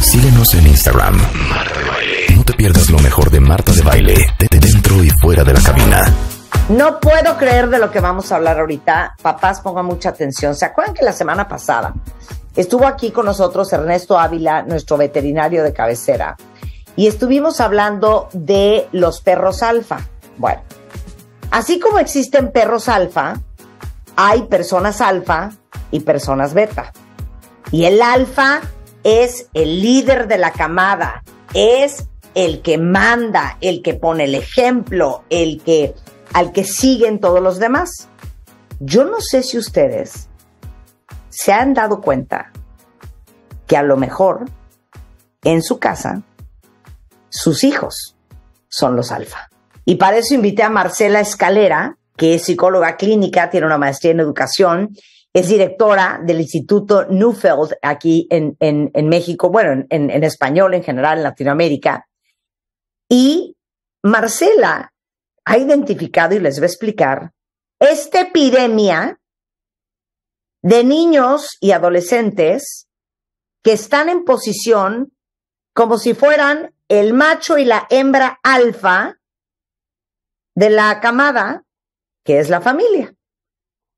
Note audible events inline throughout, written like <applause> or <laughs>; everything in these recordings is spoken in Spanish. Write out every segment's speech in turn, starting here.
Síguenos en Instagram. Marta de Baile. No te pierdas lo mejor de Marta de Baile, de dentro y fuera de la cabina. No puedo creer de lo que vamos a hablar ahorita. Papás, pongan mucha atención. ¿Se acuerdan que la semana pasada estuvo aquí con nosotros Ernesto Ávila, nuestro veterinario de cabecera? Y estuvimos hablando de los perros alfa. Bueno, así como existen perros alfa, hay personas alfa y personas beta. Y el alfa es el líder de la camada, es el que manda, el que pone el ejemplo, el que al que siguen todos los demás. Yo no sé si ustedes se han dado cuenta que a lo mejor en su casa sus hijos son los alfa. Y para eso invité a Marcela Escalera, que es psicóloga clínica, tiene una maestría en educación es directora del Instituto Neufeld aquí en, México, bueno, en, en, español en general, en Latinoamérica. Y Marcela ha identificado, y les va a explicar, esta epidemia de niños y adolescentes que están en posición como si fueran el macho y la hembra alfa de la camada, que es la familia.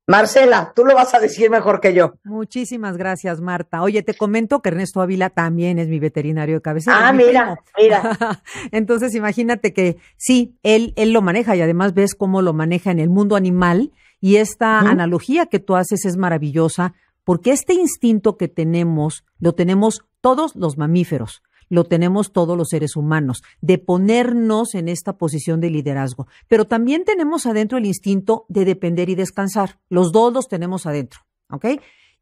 Marcela, tú lo vas a decir mejor que yo. Muchísimas gracias, Marta. Oye, te comento que Ernesto Ávila también es mi veterinario de cabecera. Ah, mira, mira. <laughs> Entonces, imagínate que sí, él, él lo maneja y además ves cómo lo maneja en el mundo animal. Y esta analogía que tú haces es maravillosa porque este instinto que tenemos lo tenemos todos los mamíferos lo tenemos todos los seres humanos, de ponernos en esta posición de liderazgo. Pero también tenemos adentro el instinto de depender y descansar. Los dos los tenemos adentro, ¿ok?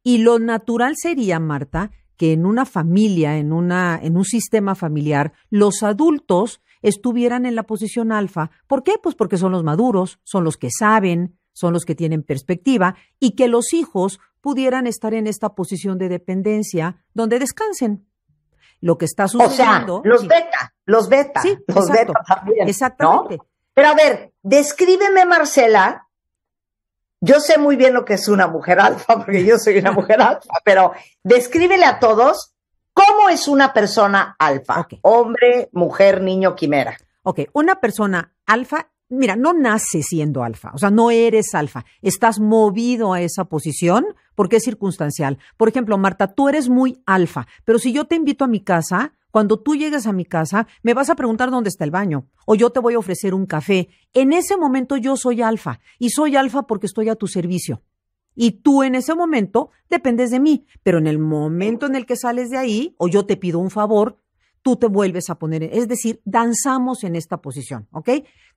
Y lo natural sería, Marta, que en una familia, en, una, en un sistema familiar, los adultos estuvieran en la posición alfa. ¿Por qué? Pues porque son los maduros, son los que saben, son los que tienen perspectiva, y que los hijos pudieran estar en esta posición de dependencia donde descansen, lo que está sucediendo. los beta, los beta, sí, Exactamente. Pero a ver, descríbeme, Marcela. Yo sé muy bien lo que es una mujer alfa, porque yo soy una <laughs> mujer alfa, pero descríbele a todos cómo es una persona alfa. Hombre, mujer, niño, quimera. Ok, una persona alfa mira, no naces siendo alfa, o sea, no eres alfa, estás movido a esa posición porque es circunstancial. Por ejemplo, Marta, tú eres muy alfa, pero si yo te invito a mi casa, cuando tú llegas a mi casa, me vas a preguntar dónde está el baño o yo te voy a ofrecer un café. En ese momento yo soy alfa y soy alfa porque estoy a tu servicio. Y tú en ese momento dependes de mí, pero en el momento en el que sales de ahí o yo te pido un favor, tú te vuelves a poner, es decir, danzamos en esta posición, ¿ok?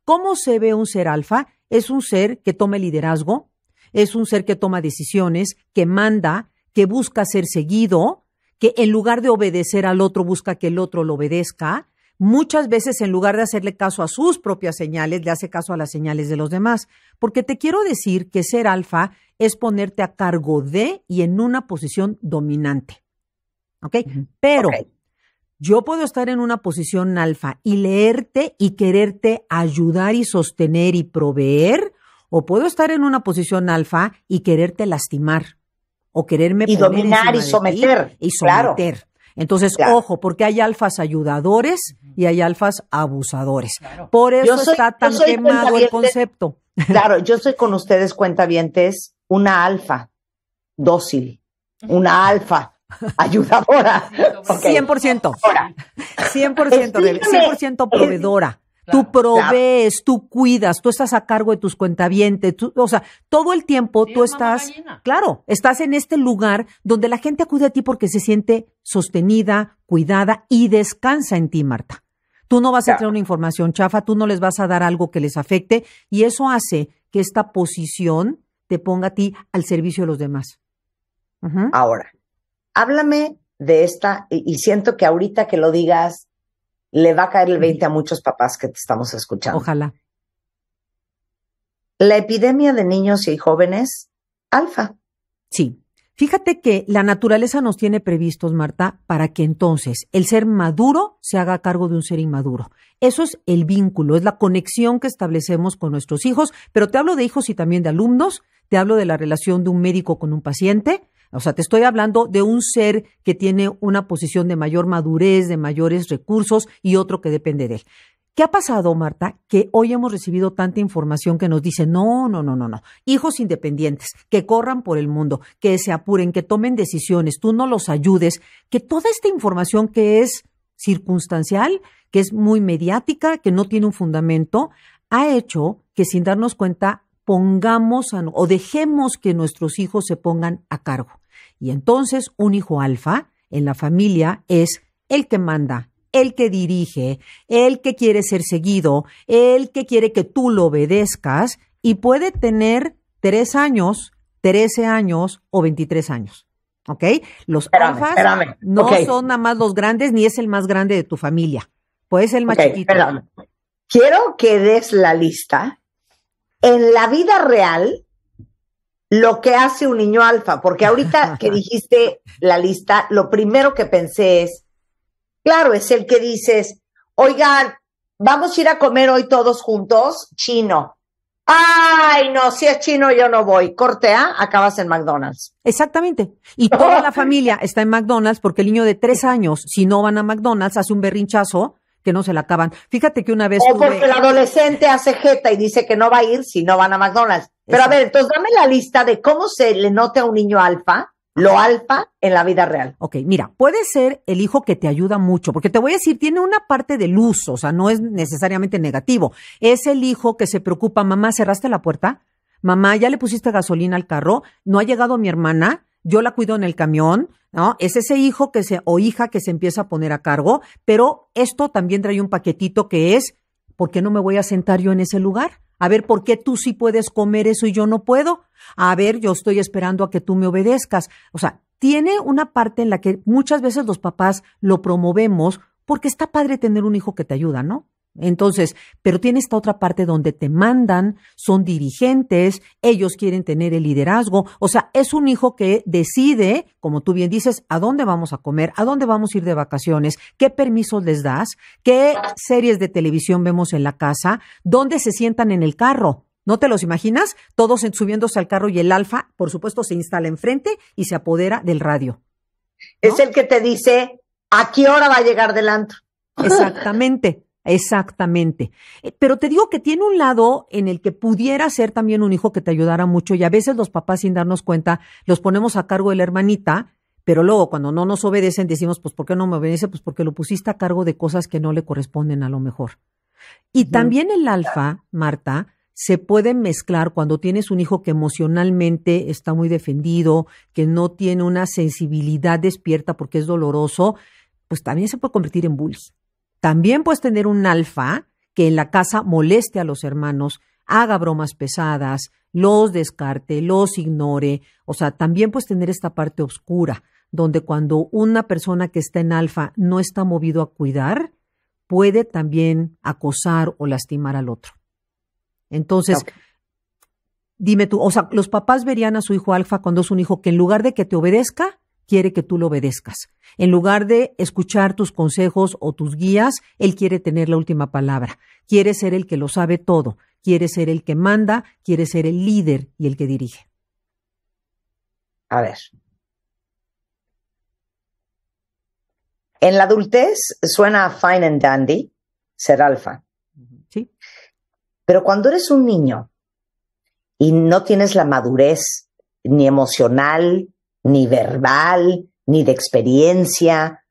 ¿Cómo se ve un ser alfa? Es un ser que toma liderazgo, es un ser que toma decisiones, que manda, que busca ser seguido, que en lugar de obedecer al otro busca que el otro lo obedezca. Muchas veces en lugar de hacerle caso a sus propias señales, le hace caso a las señales de los demás. Porque te quiero decir que ser alfa es ponerte a cargo de y en una posición dominante. ¿Ok? Pero yo puedo estar en una posición alfa y leerte y quererte ayudar y sostener y proveer, o puedo estar en una posición alfa y quererte lastimar o quererme dominar y someter y someter. Entonces, ojo, porque hay alfas ayudadores y hay alfas abusadores. Por eso está tan quemado el concepto. <laughs> Claro, yo soy con ustedes cuentavientes una alfa dócil, una alfa ayudadora. ciento, 100%. 100%, 100% proveedora. Tú provees, tú cuidas, tú estás a cargo de tus cuentavientes, o sea, todo el tiempo tú estás, claro, estás en este lugar donde la gente acude a ti porque se siente sostenida, cuidada y descansa en ti, Marta. Tú no vas a tener una información chafa, tú no les vas a dar algo que les afecte y eso hace que esta posición te ponga a ti al servicio de los demás. Ahora, háblame de esta, y, siento que ahorita que lo digas, le va a caer el 20 a muchos papás que te estamos escuchando. Ojalá. La epidemia de niños y jóvenes, alfa. Sí. Fíjate que la naturaleza nos tiene previstos, Marta, para que entonces el ser maduro se haga cargo de un ser inmaduro. Eso es el vínculo, es la conexión que establecemos con nuestros hijos, pero te hablo de hijos y también de alumnos, te hablo de la relación de un médico con un paciente, o sea, te estoy hablando de un ser que tiene una posición de mayor madurez, de mayores recursos y otro que depende de él. ¿Qué ha pasado, Marta? Que hoy hemos recibido tanta información que nos dice, no, no, no, no, no, hijos independientes, que corran por el mundo, que se apuren, que tomen decisiones, tú no los ayudes, que toda esta información que es circunstancial, que es muy mediática, que no tiene un fundamento, ha hecho que sin darnos cuenta pongamos o dejemos que nuestros hijos se pongan a cargo. Y entonces un hijo alfa en la familia es el que manda, el que dirige, el que quiere ser seguido, el que quiere que tú lo obedezcas y puede tener tres años, 13 años o 23 años. ¿Ok? Los alfas no son nada más los grandes ni es el más grande de tu familia. Puede ser el más chiquito. Quiero que des la lista. En la vida real, lo que hace un niño alfa, porque ahorita <laughs> que dijiste la lista, lo primero que pensé es, claro, es el que dices, oigan, vamos a ir a comer hoy todos juntos, chino. Ay, no, si es chino yo no voy. Cortea, acabas en McDonald's. Exactamente. Y toda la <laughs> familia está en McDonald's porque el niño de tres años, si no van a McDonald's, hace un berrinchazo que no se la acaban. Fíjate que una vez. O porque el adolescente hace jeta y dice que no va a ir si no van a McDonald's. Pero a ver, entonces dame la lista de cómo se le nota a un niño alfa, lo alfa en la vida real. Ok, mira, puede ser el hijo que te ayuda mucho, porque te voy a decir, tiene una parte de luz, o sea, no es necesariamente negativo. Es el hijo que se preocupa, mamá, ¿cerraste la puerta? Mamá, ¿ya le pusiste gasolina al carro? ¿No ha llegado mi hermana? Yo la cuido en el camión, ¿no? Es ese hijo que se, o hija que se empieza a poner a cargo, pero esto también trae un paquetito que es, ¿por qué no me voy a sentar yo en ese lugar? A ver, ¿por qué tú sí puedes comer eso y yo no puedo? A ver, yo estoy esperando a que tú me obedezcas. O sea, tiene una parte en la que muchas veces los papás lo promovemos porque está padre tener un hijo que te ayuda, ¿no? Entonces, pero tiene esta otra parte donde te mandan, son dirigentes, ellos quieren tener el liderazgo, o sea, es un hijo que decide, como tú bien dices, a dónde vamos a comer, a dónde vamos a ir de vacaciones, qué permisos les das, qué series de televisión vemos en la casa, dónde se sientan en el carro. ¿No te los imaginas? Todos subiéndose al carro y el alfa, por supuesto, se instala enfrente y se apodera del radio. Es el que te dice a qué hora va a llegar delante. Exactamente. Exactamente. Eh, pero te digo que tiene un lado en el que pudiera ser también un hijo que te ayudara mucho y a veces los papás sin darnos cuenta los ponemos a cargo de la hermanita, pero luego cuando no nos obedecen decimos, pues ¿por qué no me obedece? Pues porque lo pusiste a cargo de cosas que no le corresponden a lo mejor. Y también el alfa, Marta, se puede mezclar cuando tienes un hijo que emocionalmente está muy defendido, que no tiene una sensibilidad despierta porque es doloroso, pues también se puede convertir en bullying. También puedes tener un alfa que en la casa moleste a los hermanos, haga bromas pesadas, los descarte, los ignore. O sea, también puedes tener esta parte oscura, donde cuando una persona que está en alfa no está movido a cuidar, puede también acosar o lastimar al otro. Entonces, dime tú, o sea, los papás verían a su hijo alfa cuando es un hijo que en lugar de que te obedezca, quiere que tú lo obedezcas. En lugar de escuchar tus consejos o tus guías, Él quiere tener la última palabra. Quiere ser el que lo sabe todo. Quiere ser el que manda. Quiere ser el líder y el que dirige. A ver. En la adultez suena fine and dandy ser alfa. Sí. Pero cuando eres un niño y no tienes la madurez ni emocional, ni verbal, ni de experiencia,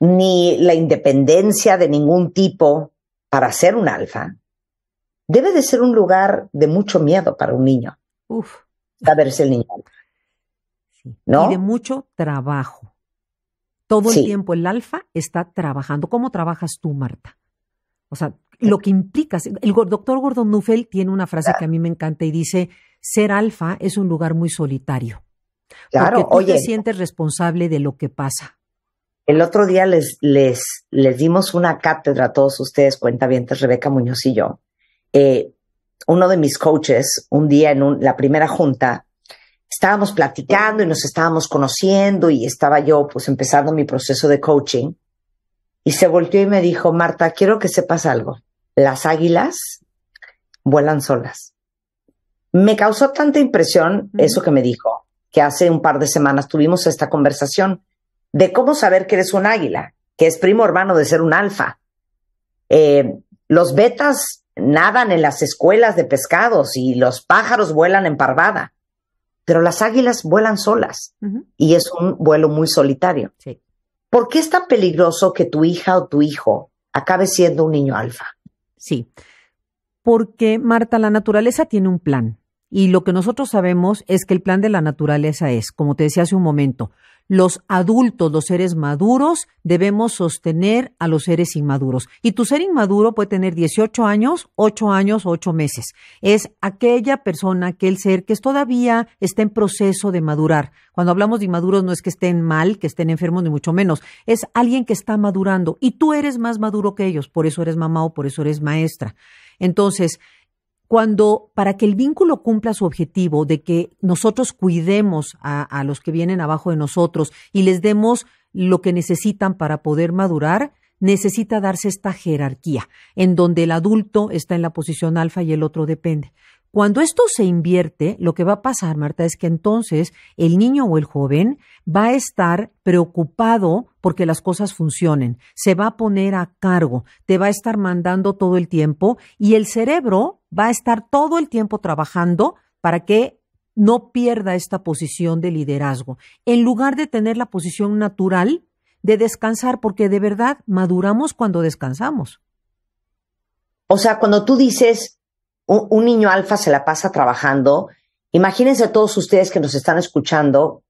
ni la independencia de ningún tipo para ser un alfa, debe de ser un lugar de mucho miedo para un niño. Uf. Saberse el niño. ¿No? Y de mucho trabajo. Todo el tiempo el alfa está trabajando. ¿Cómo trabajas tú, Marta? O sea, eh. lo que implica El doctor Gordon Nuffel tiene una frase que a mí me encanta y dice, ser alfa es un lugar muy solitario. Claro, porque tú te sientes responsable de lo que pasa. El otro día les, les, les dimos una cátedra a todos ustedes, Cuenta cuentavientes, Rebeca Muñoz y yo. Eh, uno de mis coaches, un día en la primera junta, estábamos platicando y nos estábamos conociendo y estaba yo pues empezando mi proceso de coaching y se volteó y me dijo, Marta, quiero que sepas algo, las águilas vuelan solas. Me causó tanta impresión eso que me dijo, que hace un par de semanas tuvimos esta conversación de cómo saber que eres un águila, que es primo hermano de ser un alfa. Eh, los betas nadan en las escuelas de pescados y los pájaros vuelan en parvada, pero las águilas vuelan solas y es un vuelo muy solitario. ¿Por qué es tan peligroso que tu hija o tu hijo acabe siendo un niño alfa? Sí, porque Marta, la naturaleza tiene un plan. Y lo que nosotros sabemos es que el plan de la naturaleza es, como te decía hace un momento, los adultos, los seres maduros, debemos sostener a los seres inmaduros. Y tu ser inmaduro puede tener 18 años, 8 años 8 meses. Es aquella persona, aquel ser que todavía está en proceso de madurar. Cuando hablamos de inmaduros no es que estén mal, que estén enfermos, ni mucho menos. Es alguien que está madurando y tú eres más maduro que ellos. Por eso eres mamá o por eso eres maestra. Entonces, cuando para que el vínculo cumpla su objetivo de que nosotros cuidemos a, los que vienen abajo de nosotros y les demos lo que necesitan para poder madurar, necesita darse esta jerarquía, en donde el adulto está en la posición alfa y el otro depende. Cuando esto se invierte, lo que va a pasar, Marta, es que entonces el niño o el joven va a estar preocupado porque las cosas funcionen, se va a poner a cargo, te va a estar mandando todo el tiempo y el cerebro va a estar todo el tiempo trabajando para que no pierda esta posición de liderazgo, en lugar de tener la posición natural de descansar, porque de verdad maduramos cuando descansamos. O sea, cuando tú dices un, niño alfa se la pasa trabajando, imagínense todos ustedes que nos están escuchando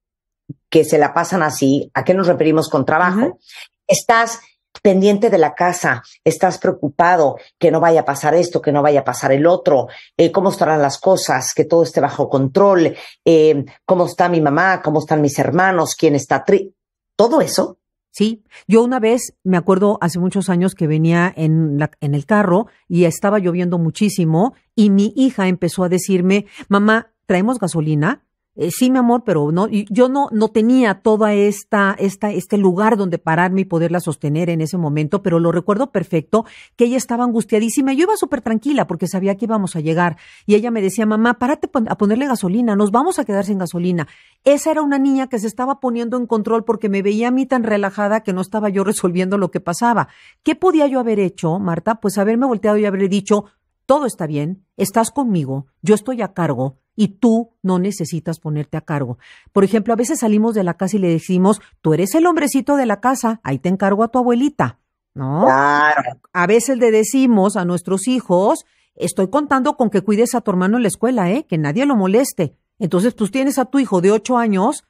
que se la pasan así, ¿a qué nos referimos con trabajo? Estás pendiente de la casa, estás preocupado que no vaya a pasar esto, que no vaya a pasar el otro, eh, cómo estarán las cosas, que todo esté bajo control, em, cómo está mi mamá, cómo están mis hermanos, quién está tri todo eso. Sí, yo una vez me acuerdo hace muchos años que venía en, la, en el carro y estaba lloviendo muchísimo y mi hija empezó a decirme, mamá, traemos gasolina eh, sí, mi amor, pero no, yo no, no tenía toda esta, esta, este lugar donde pararme y poderla sostener en ese momento, pero lo recuerdo perfecto que ella estaba angustiadísima. Yo iba súper tranquila porque sabía que íbamos a llegar. Y ella me decía, mamá, párate a ponerle gasolina, nos vamos a quedar sin gasolina. Esa era una niña que se estaba poniendo en control porque me veía a mí tan relajada que no estaba yo resolviendo lo que pasaba. ¿Qué podía yo haber hecho, Marta? Pues haberme volteado y haberle dicho, todo está bien, estás conmigo, yo estoy a cargo, y tú no necesitas ponerte a cargo. Por ejemplo, a veces salimos de la casa y le decimos, tú eres el hombrecito de la casa, ahí te encargo a tu abuelita, ¿no? A veces le decimos a nuestros hijos, estoy contando con que cuides a tu hermano en la escuela, ¿eh? Que nadie lo moleste. Entonces, tú pues, tienes a tu hijo de ocho años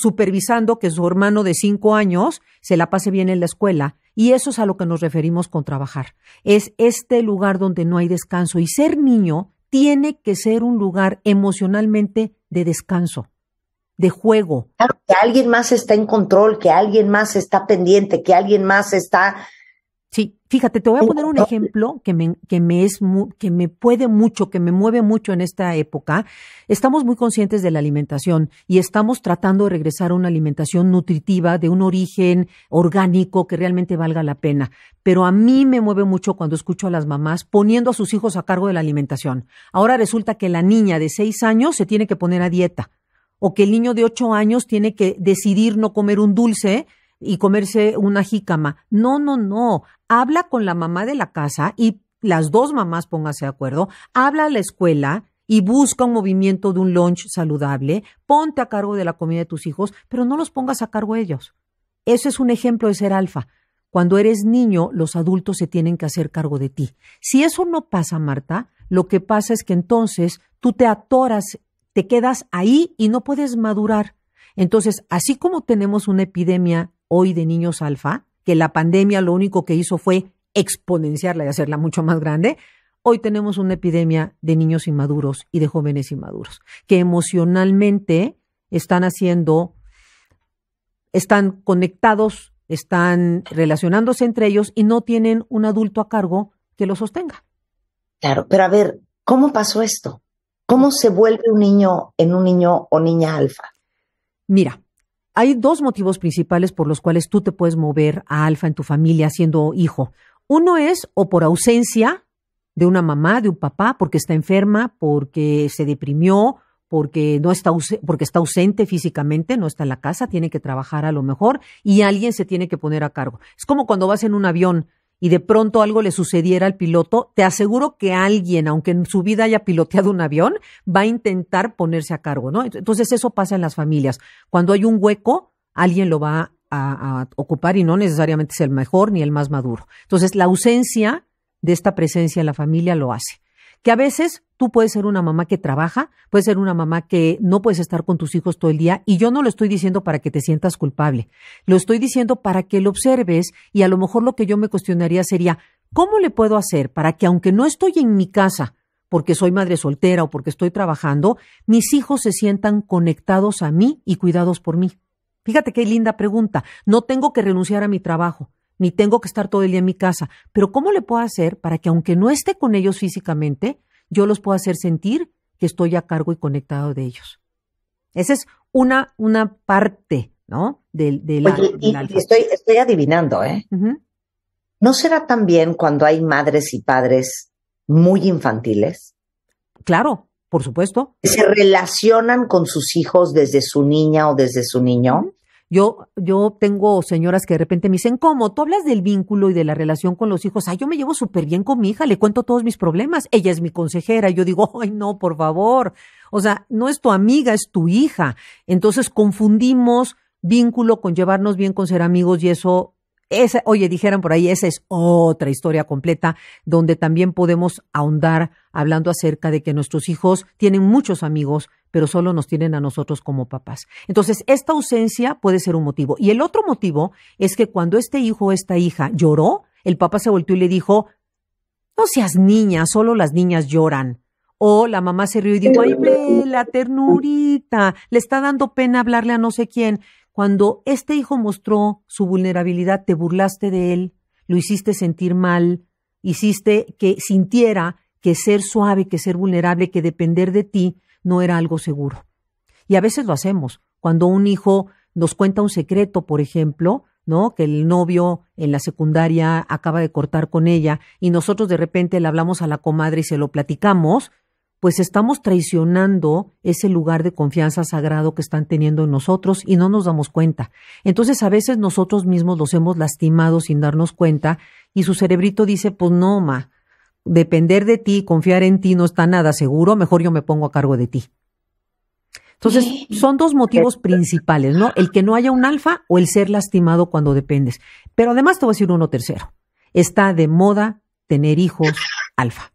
supervisando que su hermano de cinco años se la pase bien en la escuela. Y eso es a lo que nos referimos con trabajar. Es este lugar donde no hay descanso. Y ser niño tiene que ser un lugar emocionalmente de descanso, de juego. que alguien más está en control, que alguien más está pendiente, que alguien más está Sí, fíjate, te voy a poner un ejemplo que me, que me, es que me puede mucho, que me mueve mucho en esta época. Estamos muy conscientes de la alimentación y estamos tratando de regresar a una alimentación nutritiva de un origen orgánico que realmente valga la pena. Pero a mí me mueve mucho cuando escucho a las mamás poniendo a sus hijos a cargo de la alimentación. Ahora resulta que la niña de seis años se tiene que poner a dieta o que el niño de ocho años tiene que decidir no comer un dulce y comerse una jícama. No, no, no. Habla con la mamá de la casa y las dos mamás pónganse de acuerdo. Habla a la escuela y busca un movimiento de un lunch saludable. Ponte a cargo de la comida de tus hijos, pero no los pongas a cargo ellos. Ese es un ejemplo de ser alfa. Cuando eres niño, los adultos se tienen que hacer cargo de ti. Si eso no pasa, Marta, lo que pasa es que entonces tú te atoras, te quedas ahí y no puedes madurar. Entonces, así como tenemos una epidemia hoy de niños alfa, que la pandemia lo único que hizo fue exponenciarla y hacerla mucho más grande, hoy tenemos una epidemia de niños inmaduros y de jóvenes inmaduros, que emocionalmente están haciendo, están conectados, están relacionándose entre ellos y no tienen un adulto a cargo que los sostenga. Claro, pero a ver, ¿cómo pasó esto? ¿Cómo se vuelve un niño en un niño o niña alfa? Mira, hay dos motivos principales por los cuales tú te puedes mover a alfa en tu familia siendo hijo. Uno es o por ausencia de una mamá, de un papá, porque está enferma, porque se deprimió, porque no está porque está ausente físicamente, no está en la casa, tiene que trabajar a lo mejor y alguien se tiene que poner a cargo. Es como cuando vas en un avión y de pronto algo le sucediera al piloto, te aseguro que alguien, aunque en su vida haya piloteado un avión, va a intentar ponerse a cargo, ¿no? Entonces eso pasa en las familias. Cuando hay un hueco, alguien lo va a, ocupar y no necesariamente es el mejor ni el más maduro. Entonces la ausencia de esta presencia en la familia lo hace. Que a veces Tú puedes ser una mamá que trabaja, puedes ser una mamá que no puedes estar con tus hijos todo el día y yo no lo estoy diciendo para que te sientas culpable, lo estoy diciendo para que lo observes y a lo mejor lo que yo me cuestionaría sería, ¿cómo le puedo hacer para que aunque no estoy en mi casa, porque soy madre soltera o porque estoy trabajando, mis hijos se sientan conectados a mí y cuidados por mí? Fíjate qué linda pregunta. No tengo que renunciar a mi trabajo, ni tengo que estar todo el día en mi casa, pero ¿cómo le puedo hacer para que aunque no esté con ellos físicamente, yo los puedo hacer sentir que estoy a cargo y conectado de ellos. Esa es una, una parte, ¿no? De, estoy, adivinando, ¿eh? ¿No será también cuando hay madres y padres muy infantiles? Claro, por supuesto. ¿Se relacionan con sus hijos desde su niña o desde su niño? Yo, yo tengo señoras que de repente me dicen, ¿cómo? Tú hablas del vínculo y de la relación con los hijos. Ay, yo me llevo súper bien con mi hija, le cuento todos mis problemas. Ella es mi consejera. Yo digo, ay, no, por favor. O sea, no es tu amiga, es tu hija. Entonces confundimos vínculo con llevarnos bien con ser amigos y eso oye, dijeron por ahí, esa es otra historia completa donde también podemos ahondar hablando acerca de que nuestros hijos tienen muchos amigos, pero solo nos tienen a nosotros como papás. Entonces, esta ausencia puede ser un motivo. Y el otro motivo es que cuando este hijo o esta hija lloró, el papá se volteó y le dijo, no seas niña, solo las niñas lloran. O la mamá se rió y dijo, ay, la ternurita, le está dando pena hablarle a no sé quién. Cuando este hijo mostró su vulnerabilidad, te burlaste de él, lo hiciste sentir mal, hiciste que sintiera que ser suave, que ser vulnerable, que depender de ti no era algo seguro. Y a veces lo hacemos. Cuando un hijo nos cuenta un secreto, por ejemplo, ¿no? Que el novio en la secundaria acaba de cortar con ella y nosotros de repente le hablamos a la comadre y se lo platicamos, pues estamos traicionando ese lugar de confianza sagrado que están teniendo en nosotros y no nos damos cuenta. Entonces a veces nosotros mismos los hemos lastimado sin darnos cuenta y su cerebrito dice, pues no, ma, depender de ti, confiar en ti no está nada seguro, mejor yo me pongo a cargo de ti. Entonces, son dos motivos principales, ¿no? El que no haya un alfa o el ser lastimado cuando dependes. Pero además te voy a decir uno tercero. Está de moda tener hijos alfa.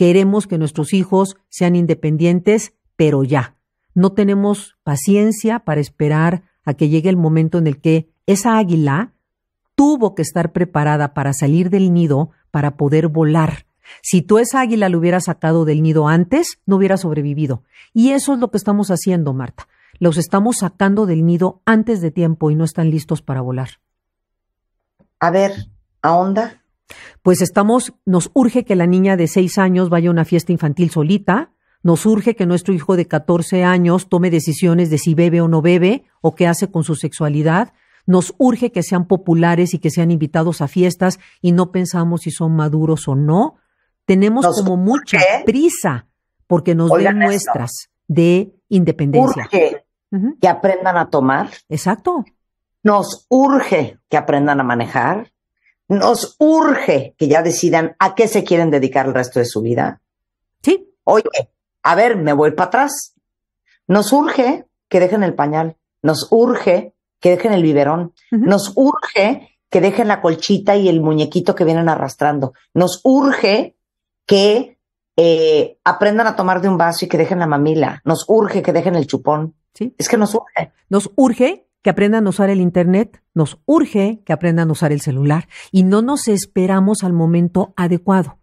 Queremos que nuestros hijos sean independientes, pero ya. No tenemos paciencia para esperar a que llegue el momento en el que esa águila tuvo que estar preparada para salir del nido para poder volar. Si tú esa águila lo hubieras sacado del nido antes, no hubiera sobrevivido. Y eso es lo que estamos haciendo, Marta. Los estamos sacando del nido antes de tiempo y no están listos para volar. A ver, onda. Pues estamos, nos urge que la niña de seis años vaya a una fiesta infantil solita, nos urge que nuestro hijo de 14 años tome decisiones de si bebe o no bebe o qué hace con su sexualidad, nos urge que sean populares y que sean invitados a fiestas y no pensamos si son maduros o no. Tenemos como mucha prisa porque nos den muestras de independencia. que aprendan a tomar. Exacto. Nos urge que aprendan a manejar. Nos urge que ya decidan a qué se quieren dedicar el resto de su vida. Sí. Oye, a ver, me voy para atrás. Nos urge que dejen el pañal. Nos urge que dejen el biberón. Nos urge que dejen la colchita y el muñequito que vienen arrastrando. Nos urge que eh, aprendan a tomar de un vaso y que dejen la mamila. Nos urge que dejen el chupón. ¿Sí? Es que nos urge. Nos urge que aprendan a usar el Internet, nos urge que aprendan a usar el celular y no nos esperamos al momento adecuado.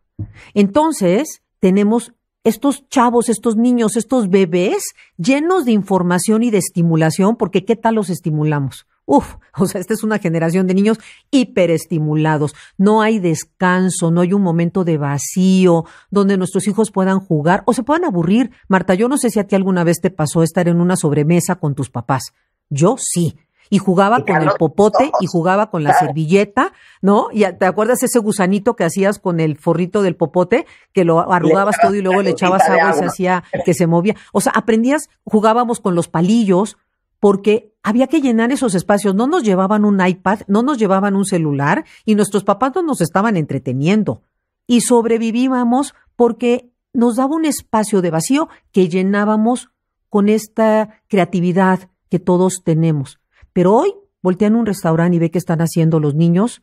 Entonces, tenemos estos chavos, estos niños, estos bebés llenos de información y de estimulación, porque ¿qué tal los estimulamos? Uf, <laughs> o sea, esta es una generación de niños hiperestimulados. No hay descanso, no hay un momento de vacío donde nuestros hijos puedan jugar o se puedan aburrir. Marta, yo no sé si a ti alguna vez te pasó estar en una sobremesa con tus papás yo sí. Y jugaba con el popote y jugaba con la servilleta, ¿no? Y te acuerdas ese gusanito que hacías con el forrito del popote, que lo arrugabas todo y luego le echabas agua y se hacía que se movía. O sea, aprendías, jugábamos con los palillos, porque había que llenar esos espacios. No nos llevaban un iPad, no nos llevaban un celular y nuestros papás no nos estaban entreteniendo. Y sobrevivíamos porque nos daba un espacio de vacío que llenábamos con esta creatividad, que todos tenemos. Pero hoy voltean un restaurante y ve qué están haciendo los niños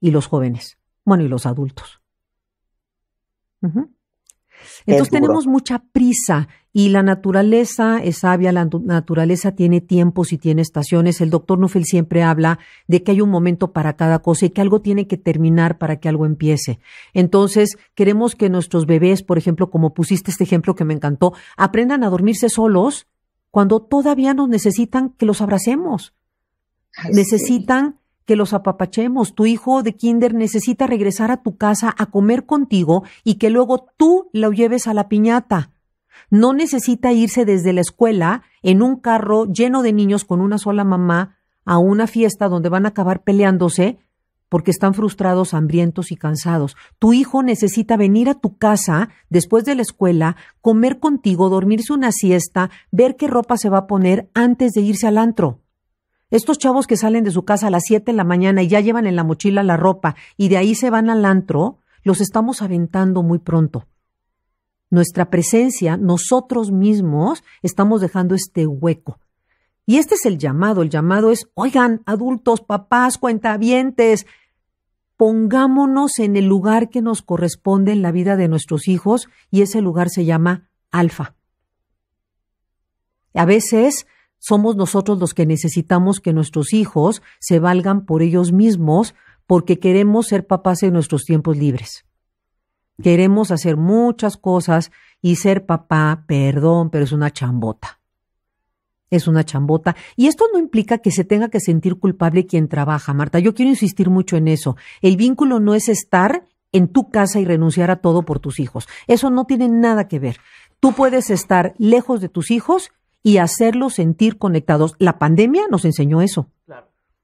y los jóvenes, bueno, y los adultos. Entonces tenemos mucha prisa y la naturaleza es sabia, la naturaleza tiene tiempos y tiene estaciones. El doctor Nufel siempre habla de que hay un momento para cada cosa y que algo tiene que terminar para que algo empiece. Entonces queremos que nuestros bebés, por ejemplo, como pusiste este ejemplo que me encantó, aprendan a dormirse solos cuando todavía nos necesitan que los abracemos. necesitan que los apapachemos. Tu hijo de kinder necesita regresar a tu casa a comer contigo y que luego tú lo lleves a la piñata. No necesita irse desde la escuela en un carro lleno de niños con una sola mamá a una fiesta donde van a acabar peleándose porque están frustrados, hambrientos y cansados. Tu hijo necesita venir a tu casa después de la escuela, comer contigo, dormirse una siesta, ver qué ropa se va a poner antes de irse al antro. Estos chavos que salen de su casa a las 7 de la mañana y ya llevan en la mochila la ropa y de ahí se van al antro, los estamos aventando muy pronto. Nuestra presencia, nosotros mismos, estamos dejando este hueco y este es el llamado. El llamado es, oigan, adultos, papás, cuentavientes, pongámonos en el lugar que nos corresponde en la vida de nuestros hijos y ese lugar se llama alfa. A veces somos nosotros los que necesitamos que nuestros hijos se valgan por ellos mismos porque queremos ser papás en nuestros tiempos libres. Queremos hacer muchas cosas y ser papá, perdón, pero es una chambota es una chambota. Y esto no implica que se tenga que sentir culpable quien trabaja, Marta. Yo quiero insistir mucho en eso. El vínculo no es estar en tu casa y renunciar a todo por tus hijos. Eso no tiene nada que ver. Tú puedes estar lejos de tus hijos y hacerlos sentir conectados. La pandemia nos enseñó eso.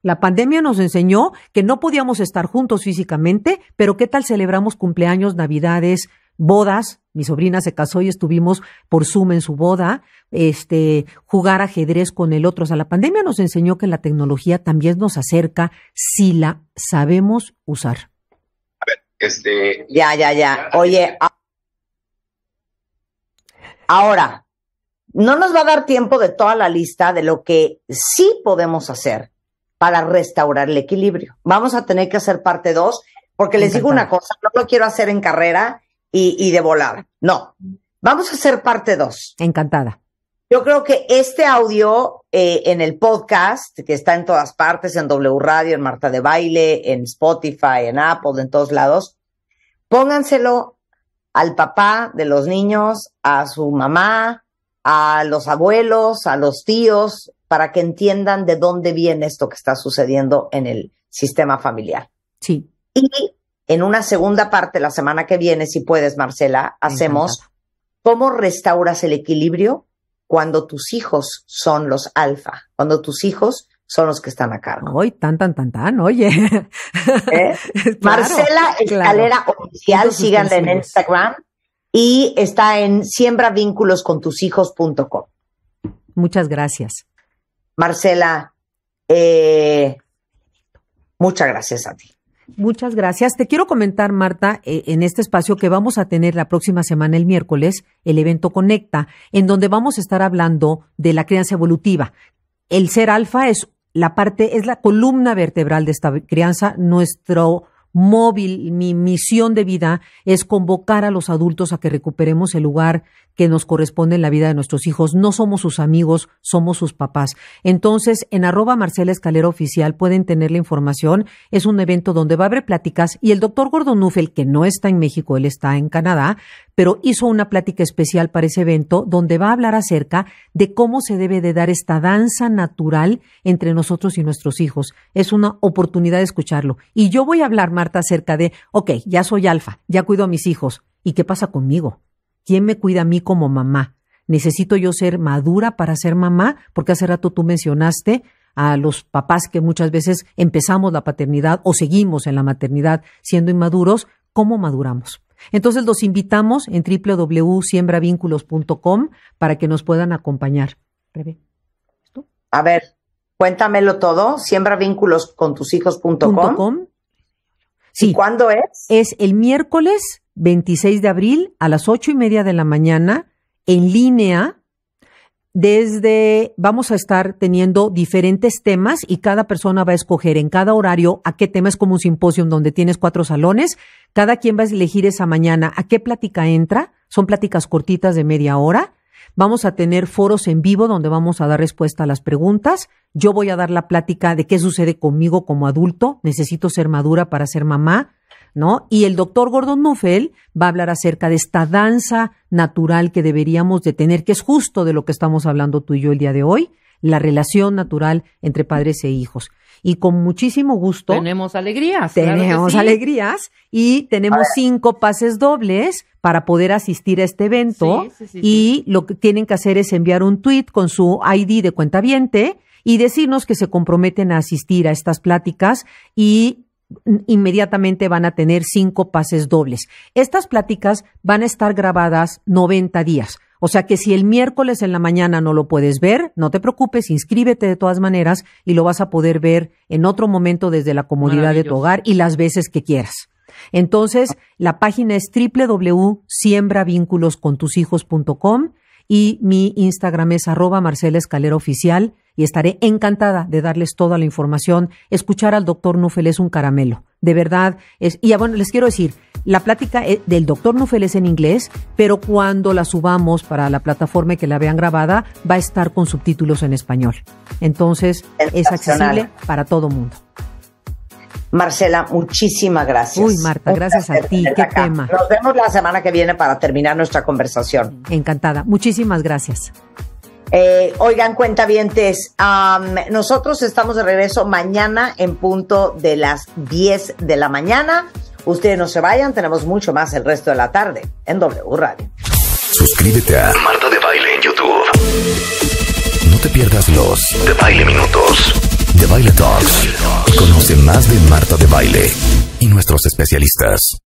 La pandemia nos enseñó que no podíamos estar juntos físicamente, pero ¿qué tal celebramos cumpleaños, navidades, bodas, mi sobrina se casó y estuvimos por Zoom en su boda, este, jugar ajedrez con el otro. O sea, la pandemia nos enseñó que la tecnología también nos acerca si la sabemos usar. A ver, este. Ya, ya, ya. Oye, ahora, no nos va a dar tiempo de toda la lista de lo que sí podemos hacer para restaurar el equilibrio. Vamos a tener que hacer parte dos, porque les digo una cosa, no lo quiero hacer en carrera y, de volar. No. Vamos a hacer parte dos. Encantada. Yo creo que este audio eh, en el podcast, que está en todas partes, en W Radio, en Marta de Baile, en Spotify, en Apple, en todos lados, pónganselo al papá de los niños, a su mamá, a los abuelos, a los tíos, para que entiendan de dónde viene esto que está sucediendo en el sistema familiar. Sí. Y en una segunda parte la semana que viene, si puedes, Marcela, hacemos cómo restauras el equilibrio cuando tus hijos son los alfa, cuando tus hijos son los que están a cargo. Hoy, tan, tan, tan, tan, oye. ¿Eh? <laughs> Marcela Escalera Oficial, síganla en Instagram y está en com. Muchas gracias. Marcela, eh, muchas gracias a ti. Muchas gracias. Te quiero comentar, Marta, eh, en este espacio que vamos a tener la próxima semana, el miércoles, el evento Conecta, en donde vamos a estar hablando de la crianza evolutiva. El ser alfa es la parte, es la columna vertebral de esta crianza. Nuestro móvil, mi misión de vida es convocar a los adultos a que recuperemos el lugar que nos corresponde en la vida de nuestros hijos. No somos sus amigos, somos sus papás. Entonces, en arroba Marcela Escalera Oficial pueden tener la información. Es un evento donde va a haber pláticas y el doctor Gordon Nuffel, que no está en México, él está en Canadá, pero hizo una plática especial para ese evento donde va a hablar acerca de cómo se debe de dar esta danza natural entre nosotros y nuestros hijos. Es una oportunidad de escucharlo. Y yo voy a hablar más acerca de, ok, ya soy alfa, ya cuido a mis hijos, ¿y qué pasa conmigo? ¿Quién me cuida a mí como mamá? ¿Necesito yo ser madura para ser mamá? Porque hace rato tú mencionaste a los papás que muchas veces empezamos la paternidad o seguimos en la maternidad siendo inmaduros, ¿cómo maduramos? Entonces los invitamos en www.siembravínculos.com para que nos puedan acompañar. A ver, cuéntamelo todo, vínculos con tus Sí. cuándo es? Es el miércoles 26 de abril a las ocho y media de la mañana en línea. Desde vamos a estar teniendo diferentes temas y cada persona va a escoger en cada horario a qué tema es como un simposio donde tienes cuatro salones. Cada quien va a elegir esa mañana a qué plática entra. Son pláticas cortitas de media hora Vamos a tener foros en vivo donde vamos a dar respuesta a las preguntas. Yo voy a dar la plática de qué sucede conmigo como adulto. Necesito ser madura para ser mamá. ¿No? Y el doctor Gordon Nuffel va a hablar acerca de esta danza natural que deberíamos de tener, que es justo de lo que estamos hablando tú y yo el día de hoy, la relación natural entre padres e hijos y con muchísimo gusto. Tenemos alegrías. Tenemos alegrías y tenemos cinco pases dobles para poder asistir a este evento y lo que tienen que hacer es enviar un tweet con su ID de cuenta viente y decirnos que se comprometen a asistir a estas pláticas y inmediatamente van a tener cinco pases dobles. Estas pláticas van a estar grabadas 90 días. O sea que si el miércoles en la mañana no lo puedes ver, no te preocupes, inscríbete de todas maneras y lo vas a poder ver en otro momento desde la comodidad de tu hogar y las veces que quieras. Entonces, la página es www.siembravínculoscontushijos.com y mi Instagram es arroba Marcela Escalera Oficial y estaré encantada de darles toda la información. Escuchar al doctor Nufel es un caramelo, de verdad. Es, y bueno, les quiero decir, la plática eh, del doctor Nufel es en inglés, pero cuando la subamos para la plataforma y que la vean grabada, va a estar con subtítulos en español. Entonces, es accesible para todo mundo. Marcela, muchísimas gracias. Uy, Marta, gracias a ti. Qué tema. Nos vemos la semana que viene para terminar nuestra conversación. Encantada. Muchísimas gracias. Eh, oigan, cuentavientes, nosotros estamos de regreso mañana en punto de las 10 de la mañana. Ustedes no se vayan, tenemos mucho más el resto de la tarde en W Radio. Suscríbete a Marta de Baile en YouTube. No te pierdas los de Baile Minutos, de Baile Talks conoce más de Marta de Baile y nuestros especialistas.